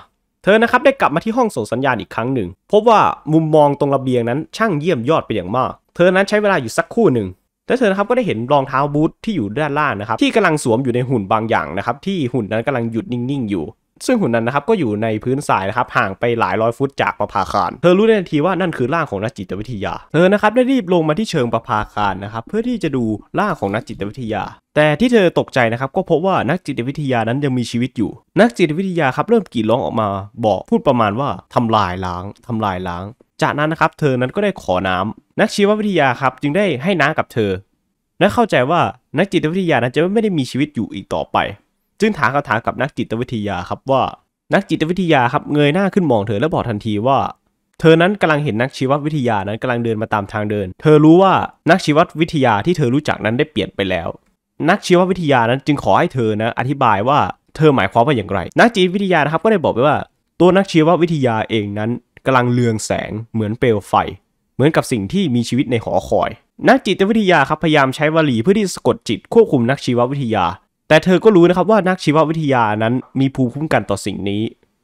Speaker 1: เธอนะครับได้กลับมาที่ห้องส่งสัญญาณอีกครั้งหนึ่ง พบว่ามุมมองตรงระเบียงนั้นช่างเยี่ยมยอดไปอย่างมากเธอนั้นใช้เวลาอยู่สักคู่หนึ่ง และเธอนะครับก็ได้เห็นรองเท้าบูทที่อยู่ด้านล่างนะครับที่กำลังสวมอยู่ในหุ่นบางอย่างนะครับที่หุ่นนั้นกำลังหยุดนิ่งๆ อยู่ ซึ่งหุ่นนั้นนะครับก็อยู่ในพื้นทรายนะครับห่างไปหลายร้อยฟุต จากประภาคารเธอรู้ในทันทีว่านั่นคือร่างของนักจิตวิทยาเธอนะครับได้รีบลงมาที่เชิงประภาคารนะครับเพื่อที่จะดูร่างของนักจิตวิทยา แต่ที่เธอตกใจนะครับก็พบว่านักจิตวิทยานั้นยังมีชีวิตอยู่ นักจิตวิทยาครับเริ่มกรีดร้องออกมา บอกพูดประมาณว่าทำลายล้าง ทำลายล้างจากนั้นนะครับ เธอนั้นก็ได้ขอน้ำ นักชีววิทยาครับจึงได้ให้น้ากับเธอ และเข้าใจว่านักจิตวิทยานั้นจะไม่ได้มีชีวิตอยู่อีกต่อไปจึงถามคำถามกับนักจิตวิทยาครับว่า นักจิตวิทยาครับเงยหน้าขึ้นมองเธอและบอกทันทีว่า เธอนั้นกำลังเห็นนักชีววิทยานั้นกำลังเดินมาตามทางเดิน เธอรู้ว่านักชีววิทยาที่เธอรู้จักนั้นได้เปลี่ยนไปแล้ว นักชีววิทยานั้นจึงขอให้เธอนะอธิบายว่าเธอหมายความว่าอย่างไร นักจิตวิทยานะครับก็ได้บอกไปว่า ตัวนักชีววิทยาเองนั้นกำลังเลืองแสงเหมือนเปลวไฟ เหมือนกับสิ่งที่มีชีวิตในหอคอย นักจิตวิทยาครับพยายามใช้วลีเพื่อที่สะกดจิตควบคุมนักชีววิทยา แต่เธอก็รู้นะครับว่านักชีววิทยานั้นมีภูมิคุ้มกันต่อสิ่งนี้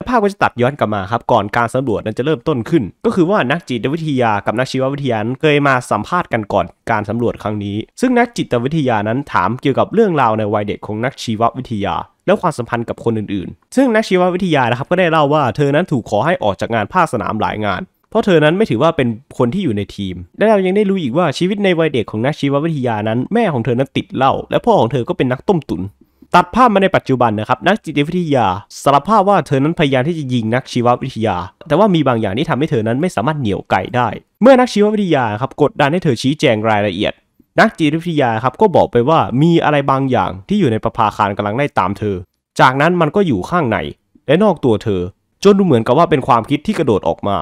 Speaker 1: ภาพก็จะตัดย้อนกลับมาครับ ก่อนการสำรวจนั้นจะเริ่มต้นขึ้น ก็คือว่านักจิตวิทยากับนักชีววิทยานั้นเคยมาสัมภาษณ์กันก่อนการสำรวจครั้งนี้ ซึ่งนักจิตวิทยานั้นถามเกี่ยวกับเรื่องราวในวัยเด็กของนักชีววิทยาและความสัมพันธ์กับคนอื่นๆ ซึ่งนักชีววิทยานะครับ ก็ได้เล่าว่าเธอนั้นถูกขอให้ออกจากงานภาคสนามหลายงาน เพราะเธอนั้นไม่ถือว่าเป็นคนที่อยู่ในทีม และเรายังได้รู้อีกว่าชีวิตในวัยเด็กของนักชีววิทยานั้น แม่ของเธอนั้นติดเหล้าและพ่อของเธอก็เป็นนักต้มตุนตัดภาพมาในปัจจุบันนะครับนักจิตวิทยาสารภาพว่าเธอนั้นพยายามที่จะยิงนักชีววิทยา แต่ว่ามีบางอย่างที่ทำให้เธอนั้นไม่สามารถเหนี่ยวไก่ได้ เมื่อนักชีววิทยาครับกดดันให้เธอชี้แจงรายละเอียดนักจิตวิทยาครับก็บอกไปว่ามีอะไรบางอย่างที่อยู่ในประภาคารกำลังไล่ตามเธอ จากนั้นมันก็อยู่ข้างในและนอกตัวเธอ จนดูเหมือนกับว่าเป็นความคิดที่กระโดดออกมา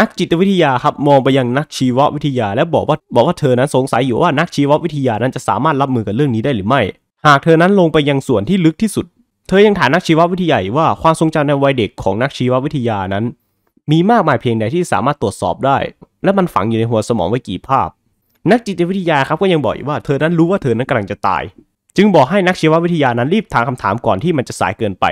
Speaker 1: นักจิตวิทยาครับมองไปยังนักชีววิทยา และบอกว่าบอกว่าเธอนั้นสงสัยอยู่ว่านักชีววิทยานั้นจะสามารถรับมือกับเรื่องนี้ได้หรือไม่ หากเธอนั้นลงไปยังส่วนที่ลึกที่สุด เธอยังถามนักชีววิทยาว่าความทรงจำในวัยเด็กของนักชีววิทยานั้น มีมากมายเพียงใดที่สามารถตรวจสอบได้ และมันฝังอยู่ในหัวสมองไว้กี่ภาพนักจิตวิทยาครับก็ยังบอกอีกว่าเธอนั้นรู้ว่าเธอนั้นกำลังจะตาย จึงบอกให้นักชีววิทยานั้นรีบถามคำถามก่อนที่มันจะสายเกินไป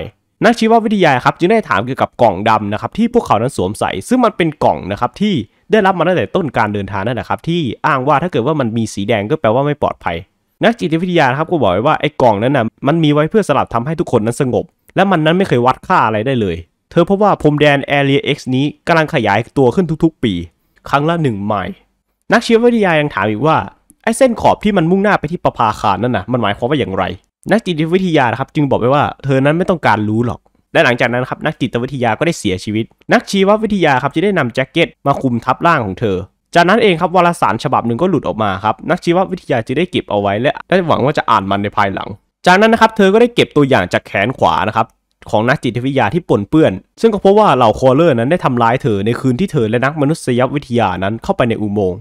Speaker 1: นักชีววิทยาครับจึงได้ถามเกี่ยวกับกล่องดำนะครับที่พวกเขานั้นสวมใส่ซึ่งมันเป็นกล่องนะครับที่ได้รับมาตั้งแต่ต้นการเดินทางนั่นแหละครับที่อ้างว่าถ้าเกิดว่ามันมีสีแดงก็แปลว่าไม่ปลอดภัย นักจิตวิทยาครับก็บอกไว้ว่าไอ้กล่องนั้นนะมันมีไว้เพื่อสลับทำให้ทุกคนนั้นสงบ และมันนั้นไม่เคยวัดค่าอะไรได้เลยเธอพบว่าพรมแดนแอเรีย X นี้กำลังขยายตัวขึ้นทุกๆ ปี ครั้งละ1ไมล์นักชีววิทยายังถามอีกว่าไอ้เส้นขอบที่มันมุ่งหน้าไปที่ประภาคารนั่นนะมันหมายความว่าอย่างไร นักจิตวิทยานะครับจึงบอกไปว่า เธอนั้นไม่ต้องการรู้หรอกและหลังจากนั้นครับนักจิตวิทยาก็ได้เสียชีวิต นักชีววิทยาครับจะได้นำแจ็คเก็ตมาคุมทับร่างของเธอ จากนั้นเองครับวารสารฉบับหนึ่งก็หลุดออกมาครับนักชีววิทยาจะได้เก็บเอาไว้และได้หวังว่าจะอ่านมันในภายหลัง จากนั้นนะครับเธอก็ได้เก็บตัวอย่างจากแขนขวานะครับของนักจิตวิทยาที่ปนเปื้อนซึ่งก็พบว่าเหล่าคอเลอร์นั้นได้ทาร้ายเธอในคืนที่เธอและนักมนุษยวิทยานั้นเข้าไปในอุโมงค์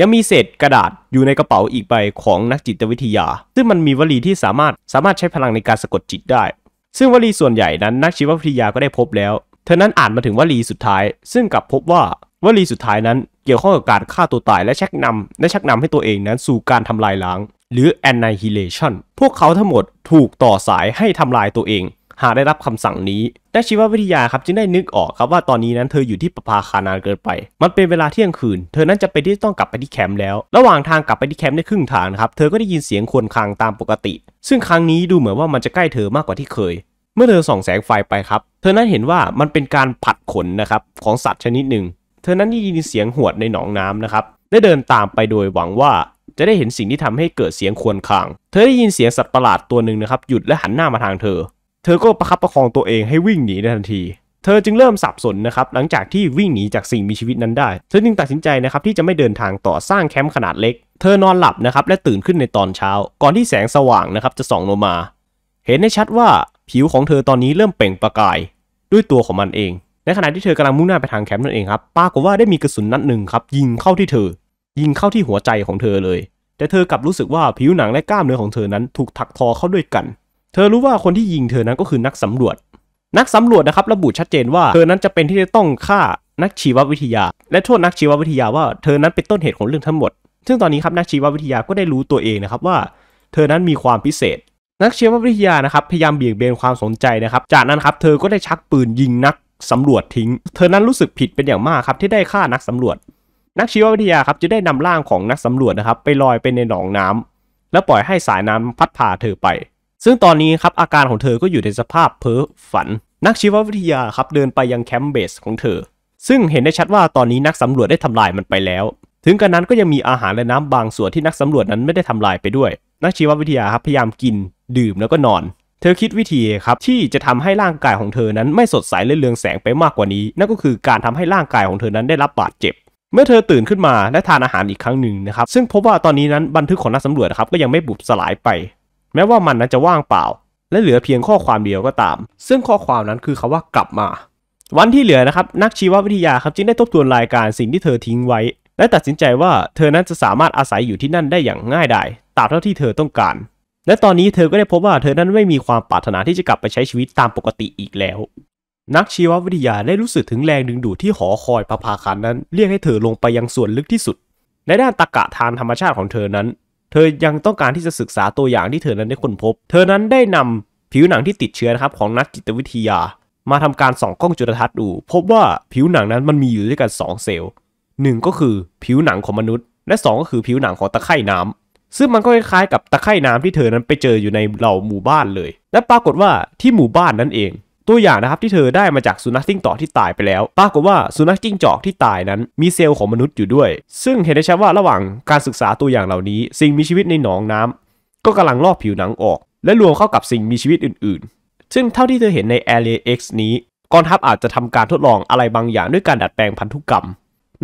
Speaker 1: ยังมีเศษกระดาษอยู่ในกระเป๋าอีกใบของนักจิตวิทยา ซึ่งมันมีวลีที่สามารถสามารถใช้พลังในการสะกดจิตได้ ซึ่งวลีส่วนใหญ่นั้นนักชีววิทยาก็ได้พบแล้วเธอนั้นอ่านมาถึงวลีสุดท้าย ซึ่งกลับพบว่าวลีสุดท้ายนั้นเกี่ยวข้องกับการฆ่าตัวตายและชักนำและชักนำให้ตัวเองนั้นสู่การทำลายล้างหรือ annihilation พวกเขาทั้งหมดถูกต่อสายให้ทำลายตัวเองหากได้รับคำสั่งนี้นักชีววิทยาครับจึงได้นึกออกครับว่าตอนนี้นั้นเธออยู่ที่ประภาคานานเกินไป มันเป็นเวลาเที่ยงคืน เธอนั้นจะไปที่ต้องกลับไปที่แคมป์แล้ว ระหว่างทางกลับไปที่แคมป์ได้ครึ่งทางครับ เธอก็ได้ยินเสียงควนคางตามปกติ ซึ่งครั้งนี้ดูเหมือนว่ามันจะใกล้เธอมากกว่าที่เคย เมื่อเธอส่องแสงไฟไปครับ เธอนั้นเห็นว่ามันเป็นการผัดขนนะครับของสัตว์ชนิดหนึ่ง เธอนั้นได้ยินเสียงหวดในหนองน้ำนะครับ ได้เดินตามไปโดยหวังว่าจะได้เห็นสิ่งที่ทำให้เกิดเสียงควนคางเธอได้ยินเสียงสัตว์ประหลาดตัวหนึ่งนะครับหยุดและหันหน้ามาทางเธอเธอก็ประคับประคองตัวเองให้วิ่งหนีในทันที เธอจึงเริ่มสับสนนะครับหลังจากที่วิ่งหนีจากสิ่งมีชีวิตนั้นได้ เธอจึงตัดสินใจนะครับที่จะไม่เดินทางต่อสร้างแคมป์ขนาดเล็ก เธอนอนหลับนะครับ และตื่นขึ้นในตอนเช้า ก่อนที่แสงสว่างนะครับจะส่องลงมา เห็นได้ชัดว่า ผิวของเธอตอนนี้เริ่มเปล่งประกาย ด้วยตัวของมันเองในขณะที่เธอกำลังมุ่งหน้าไปทางแคมป์นั่นเองครับปรากฏว่าได้มีกระสุนนัดหนึ่งครับยิงเข้าที่เธอ ยิงเข้าที่หัวใจของเธอเลย แต่เธอกลับรู้สึกว่าผิวหนังและกล้ามเนื้อของเธอนั้น ถูกถักทอเข้าด้วยกันเธอรู้ว่าคนที่ยิงเธอนั้นก็คือนักสำรวจ นักสำรวจนะครับระบุชัดเจนว่า เธอนั้นจะเป็นที่จะต้องฆ่านักชีววิทยา และโทษนักชีววิทยาว่าเธอนั้นเป็นต้นเหตุของเรื่องทั้งหมด ซึ่งตอนนี้ครับนักชีววิทยาก็ได้รู้ตัวเองนะครับว่า เธอนั้นมีความพิเศษ นักชีววิทยานะครับพยายามเบี่ยงเบนความสนใจนะครับ จากนั้นครับเธอก็ได้ชักปืนยิงนักสำรวจทิ้ง เธอนั้นรู้สึกผิดเป็นอย่างมากครับที่ได้ฆ่านักสำรวจ นักชีววิทยาครับจะได้นำร่างของนักสำรวจนะครับไปลอยไปในหนองน้ำ แล้วปล่อยให้สายน้ำพัดพาเธอไปซึ่งตอนนี้ครับ อาการของเธอก็อยู่ในสภาพเพ้อฝัน นักชีววิทยาครับเดินไปยังแคมป์เบสของเธอ ซึ่งเห็นได้ชัดว่าตอนนี้นักสำรวจได้ทำลายมันไปแล้ว ถึงกระนั้นก็ยังมีอาหารและน้ำบางส่วนที่นักสำรวจนั้นไม่ได้ทำลายไปด้วย นักชีววิทยาครับพยายามกิน ดื่มแล้วก็นอน เธอคิดวิธีครับที่จะทำให้ร่างกายของเธอนั้นไม่สดใสและเรืองแสงไปมากกว่านี้นั่นก็คือการทำให้ร่างกายของเธอนั้นได้รับบาดเจ็บ เมื่อเธอตื่นขึ้นมาและทานอาหารอีกครั้งหนึ่งนะครับซึ่งพบว่าตอนนี้นั้นบันทึกของนักสำรวจครับก็ยังไม่บุบสลายไปแม้ว่ามันนั้นจะว่างเปล่า และเหลือเพียงข้อความเดียวก็ตาม ซึ่งข้อความนั้นคือคาว่ากลับมา วันที่เหลือนะครับนักชีววิทยาครับจึงได้ทบทวนรายการสิ่งที่เธอทิ้งไว้ และตัดสินใจว่าเธอนั้นจะสามารถอาศัยอยู่ที่นั่นได้อย่างง่ายดายตามเท่าที่เธอต้องการ และตอนนี้เธอก็ได้พบว่าเธอนั้นไม่มีความปรารถนาที่จะกลับไปใช้ชีวิตตามปกติอีกแล้ว นักชีววิทยาได้รู้สึกถึงแรงดึงดูดที่หอคอยประภาคันนั้นเรียกให้เธอลงไปยังส่วนลึกที่สุด ในด้านตะกะทางธรรมชาติของเธอนั้นเธอยังต้องการที่จะศึกษาตัวอย่างที่เธอนั้นได้ค้นพบ เธอนั้นได้นำผิวหนังที่ติดเชื้อนะครับของนักจิตวิทยา มาทำการส่องกล้องจุลทรรศน์ดูพบว่าผิวหนังนั้นมันมีอยู่ด้วยกัน 2 เซลล์หนึ่งก็คือผิวหนังของมนุษย์ และ2ก็คือผิวหนังของตะไคร่น้ำซึ่งมันก็คล้ายๆ กับตะไคร่น้ำที่เธอนั้นไปเจออยู่ในเหล่าหมู่บ้านเลย และปรากฏว่าที่หมู่บ้านนั่นเองตัวอย่างนะครับที่เธอได้มาจาก สุนัขจิ้งจอกที่ตายไปแล้ว ปรากฏว่าสุนัขจิ้งจอกที่ตายนั้น มีเซลล์ของมนุษย์อยู่ด้วย ซึ่งเห็นได้ชัดว่าระหว่างการศึกษาตัวอย่างเหล่านี้ สิ่งมีชีวิตในหนองน้ำ ก็กำลังลอกผิวหนังออก และรวมเข้ากับสิ่งมีชีวิตอื่นๆ ซึ่งเท่าที่เธอเห็นใน Area X นี้กองทัพอาจจะทำการทดลองอะไรบางอย่างด้วยการดัดแปลงพันธุกรรม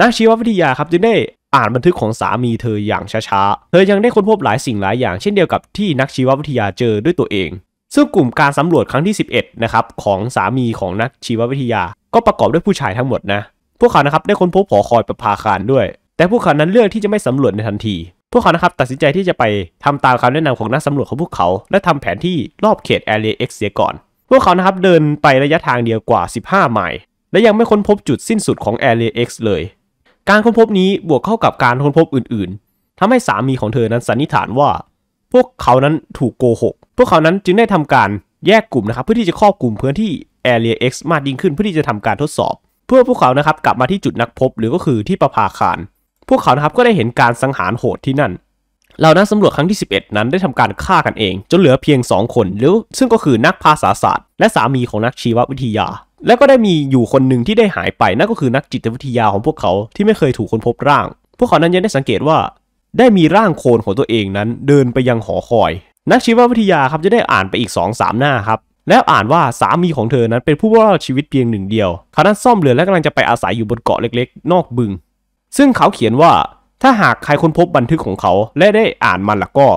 Speaker 1: นักชีววิทยาครับจึงได้อ่านบันทึกของสามีเธออย่างช้าๆเธอยังได้ค้นพบหลายสิ่งหลายอย่างเช่นเดียวกับที่นักชีววิทยาเจอด้วยตัวเองซึ่งกลุ่มการสำรวจครั้งที่11นะครับของสามีของนักชีววิทยา ก็ประกอบด้วยผู้ชายทั้งหมดนะ พวกเขานะครับได้ค้นพบหอคอยประภาคารด้วย แต่พวกเขานั้นเลือกที่จะไม่สำรวจในทันที พวกเขานะครับตัดสินใจที่จะไปทำตามคำแนะนำของนักสำรวจของพวกเขา และทำแผนที่รอบเขตแอเรียเอ็กซ์เสียก่อน พวกเขานะครับเดินไประยะทางเดียวกว่า 15ไมล์และยังไม่ค้นพบจุดสิ้นสุดของแอเรียเอ็กซ์เลย การค้นพบนี้บวกเข้ากับการค้นพบอื่น ๆ ทำให้สามีของเธอนั้นสันนิษฐานว่า พวกเขานั้นถูกโกหกพวกเขานั้นจึงได้ทำการแยกกลุ่มนะครับเพื่อที่จะครอบกลุ่มพื้นที่ Area X มากยิ่งขึ้นเพื่อที่จะทำการทดสอบ เพื่อพวกเขานะครับกลับมาที่จุดนักพบหรือก็คือที่ประภาคารพวกเขานะครับก็ได้เห็นการสังหารโหดที่นั่นเหล่านักสำรวจครั้งที่11 นั้นได้ทำการฆ่ากันเองจนเหลือเพียง 2 คนหรือซึ่งก็คือนักภาษาศาสตร์และสามีของนักชีววิทยาและก็ได้มีอยู่คนหนึ่งที่ได้หายไป นั่นก็คือนักจิตวิทยาของพวกเขาที่ไม่เคยถูกคนพบร่าง พวกเขานั้นยังได้สังเกตว่า ได้มีร่างโคลนของตัวเองนั้นเดินไปยังหอคอยนักชีววิทยาครับจะได้อ่านไปอีก2-3 หน้าครับ แล้วอ่านว่าสามีของเธอนั้น เป็นผู้รอดชีวิตเพียงหนึ่งเดียว เขานั้นซ่อมเรือและกำลังจะไปอาศัยอยู่บนเกาะเล็ก ๆ นอกบึง ซึ่งเขาเขียนว่าถ้าหากใครค้นพบบันทึกของเขาและได้อ่านมันล่ะ ก็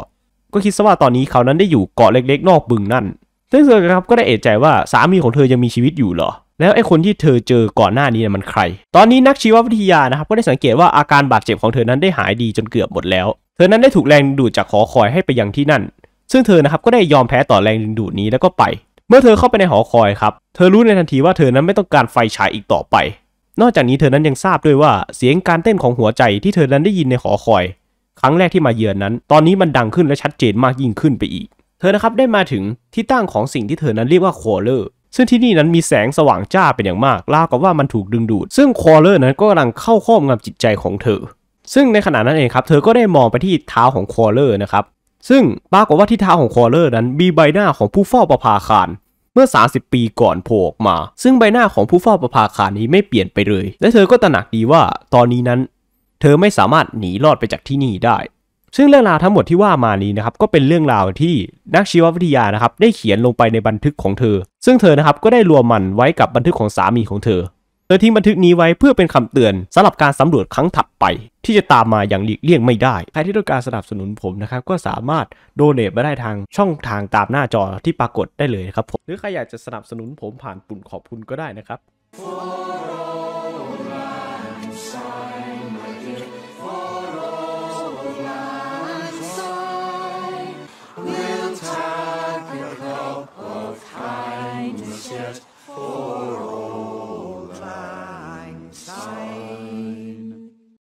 Speaker 1: ก็คิดซะว่าตอนนี้เขานั้นได้อยู่เกาะเล็ก ๆ นอกบึงนั่น ซึ่งเธอครับก็ได้เอะใจว่าสามีของเธอยังมีชีวิตอยู่เหรอแล้วไอ้คนที่เธอเจอก่อนหน้านี้มันใคร ตอนนี้นักชีววิทยานะครับก็ได้สังเกตว่าอาการบาดเจ็บของเธอนั้นได้หายดีจนเกือบหมดแล้ว เธอนั้นได้ถูกแรงดูดจากขอคอยให้ไปยังที่นั่นซึ่งเธอนะครับก็ได้ยอมแพ้ต่อแรงดึงดูดนี้แล้วก็ไป เมื่อเธอเข้าไปในหอคอยครับ เธอรู้ในทันทีว่าเธอนั้นไม่ต้องการไฟฉายอีกต่อไป นอกจากนี้เธอนั้นยังทราบด้วยว่าเสียงการเต้นของหัวใจที่เธอนั้นได้ยินในหอคอยครั้งแรกที่มาเยือนนั้น ตอนนี้มันดังขึ้นและชัดเจนมากยิ่งขึ้นไปอีก เธอนะครับได้มาถึงที่ตั้งของสิ่งที่เธอนั้นเรียกว่าคอเลอร์ ซึ่งที่นี่นั้นมีแสงสว่างจ้าเป็นอย่างมาก ราวกับว่ามันถูกดึงดูด ซึ่งคอเลอร์นั้นก็กำลังเข้าครอบงำจิตใจของเธอซึ่งในขณะนั้นเองครับเธอก็ได้มองไปที่เท้าของคอเลอร์นะครับซึ่งปรากฏว่าที่เท้าของคอเลอร์นั้นมีใบหน้าของผู้เฝ้าประภาคารเมื่อ 30 ปีก่อนโผล่ออกมา ซึ่งใบหน้าของผู้เฝ้าประภาคารนี้ไม่เปลี่ยนไปเลย และเธอก็ตระหนักดีว่าตอนนี้นั้น เธอไม่สามารถหนีรอดไปจากที่นี่ได้ ซึ่งเรื่องราวทั้งหมดที่ว่ามานี้นะครับ ก็เป็นเรื่องราวที่นักชีววิทยานะครับได้เขียนลงไปในบันทึกของเธอ ซึ่งเธอนะครับก็ได้รวมมันไว้กับบันทึกของสามีของเธอ เธอทิ้งบันทึกนี้ไว้เพื่อเป็นคำเตือนสำหรับการสำรวจครั้งถัดไปที่จะตามมาอย่างหลีกเลี่ยงไม่ได้ ใครที่ต้องการสนับสนุนผมนะครับ ก็สามารถโดเนทมาได้ทางช่องทางตามหน้าจอที่ปรากฏได้เลยครับผมหรือใครอยากจะสนับสนุนผมผ่านปุ่มขอบคุณก็ได้นะครับ